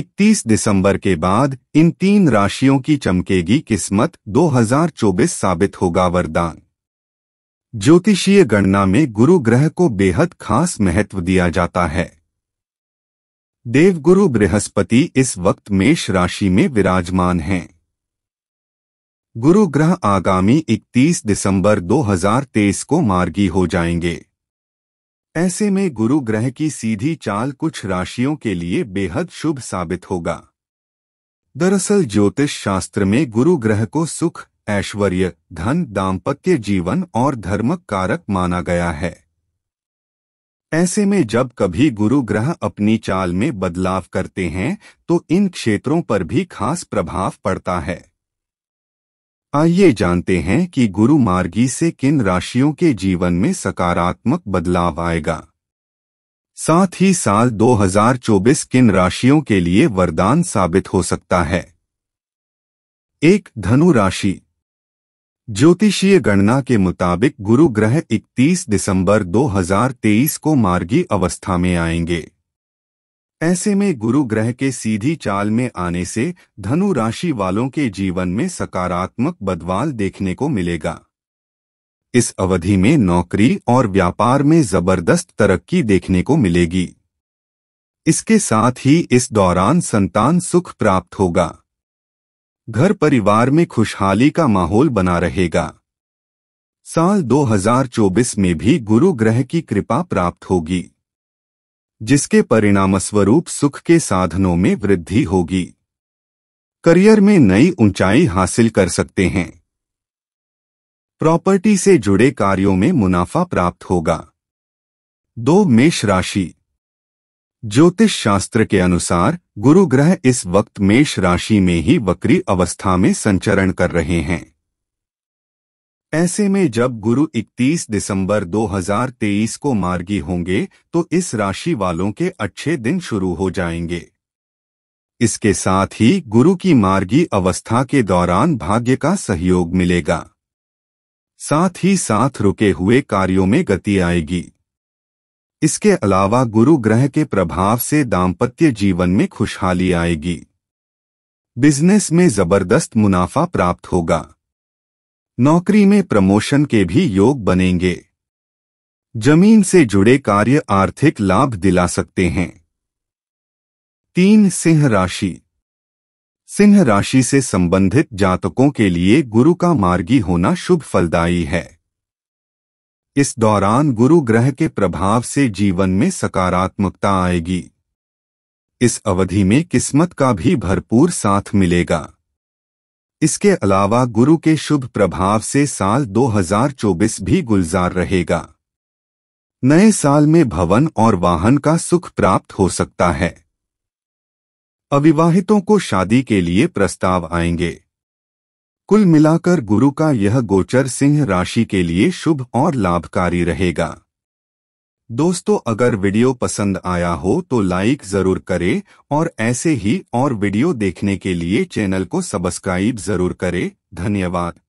31 दिसंबर के बाद इन तीन राशियों की चमकेगी किस्मत 2024 साबित होगा वरदान ज्योतिषीय गणना में गुरु ग्रह को बेहद खास महत्व दिया जाता है देवगुरु बृहस्पति इस वक्त मेष राशि में विराजमान हैं गुरु ग्रह आगामी 31 दिसंबर 2023 को मार्गी हो जाएंगे ऐसे में गुरु ग्रह की सीधी चाल कुछ राशियों के लिए बेहद शुभ साबित होगा दरअसल ज्योतिष शास्त्र में गुरु ग्रह को सुख ऐश्वर्य धन दाम्पत्य जीवन और धर्म कारक माना गया है ऐसे में जब कभी गुरु ग्रह अपनी चाल में बदलाव करते हैं तो इन क्षेत्रों पर भी खास प्रभाव पड़ता है आइए जानते हैं कि गुरु मार्गी से किन राशियों के जीवन में सकारात्मक बदलाव आएगा साथ ही साल 2024 किन राशियों के लिए वरदान साबित हो सकता है एक धनु राशि ज्योतिषीय गणना के मुताबिक गुरु ग्रह 31 दिसंबर 2023 को मार्गी अवस्था में आएंगे ऐसे में गुरु ग्रह के सीधी चाल में आने से धनु राशि वालों के जीवन में सकारात्मक बदवाल देखने को मिलेगा इस अवधि में नौकरी और व्यापार में जबरदस्त तरक्की देखने को मिलेगी इसके साथ ही इस दौरान संतान सुख प्राप्त होगा घर परिवार में खुशहाली का माहौल बना रहेगा साल 2024 में भी गुरु ग्रह की कृपा प्राप्त होगी जिसके परिणामस्वरूप सुख के साधनों में वृद्धि होगी करियर में नई ऊंचाई हासिल कर सकते हैं प्रॉपर्टी से जुड़े कार्यों में मुनाफा प्राप्त होगा दो मेष राशि ज्योतिष शास्त्र के अनुसार गुरु ग्रह इस वक्त मेष राशि में ही वक्री अवस्था में संचरण कर रहे हैं ऐसे में जब गुरु 31 दिसंबर 2023 को मार्गी होंगे तो इस राशि वालों के अच्छे दिन शुरू हो जाएंगे इसके साथ ही गुरु की मार्गी अवस्था के दौरान भाग्य का सहयोग मिलेगा साथ ही साथ रुके हुए कार्यों में गति आएगी इसके अलावा गुरु ग्रह के प्रभाव से दाम्पत्य जीवन में खुशहाली आएगी बिजनेस में जबरदस्त मुनाफा प्राप्त होगा नौकरी में प्रमोशन के भी योग बनेंगे जमीन से जुड़े कार्य आर्थिक लाभ दिला सकते हैं तीन सिंह राशि सिंह राशि से संबंधित जातकों के लिए गुरु का मार्गी होना शुभ फलदायी है इस दौरान गुरु ग्रह के प्रभाव से जीवन में सकारात्मकता आएगी इस अवधि में किस्मत का भी भरपूर साथ मिलेगा इसके अलावा गुरु के शुभ प्रभाव से साल 2024 भी गुलजार रहेगा नए साल में भवन और वाहन का सुख प्राप्त हो सकता है अविवाहितों को शादी के लिए प्रस्ताव आएंगे कुल मिलाकर गुरु का यह गोचर सिंह राशि के लिए शुभ और लाभकारी रहेगा दोस्तों अगर वीडियो पसंद आया हो तो लाइक जरूर करें और ऐसे ही और वीडियो देखने के लिए चैनल को सब्सक्राइब जरूर करें धन्यवाद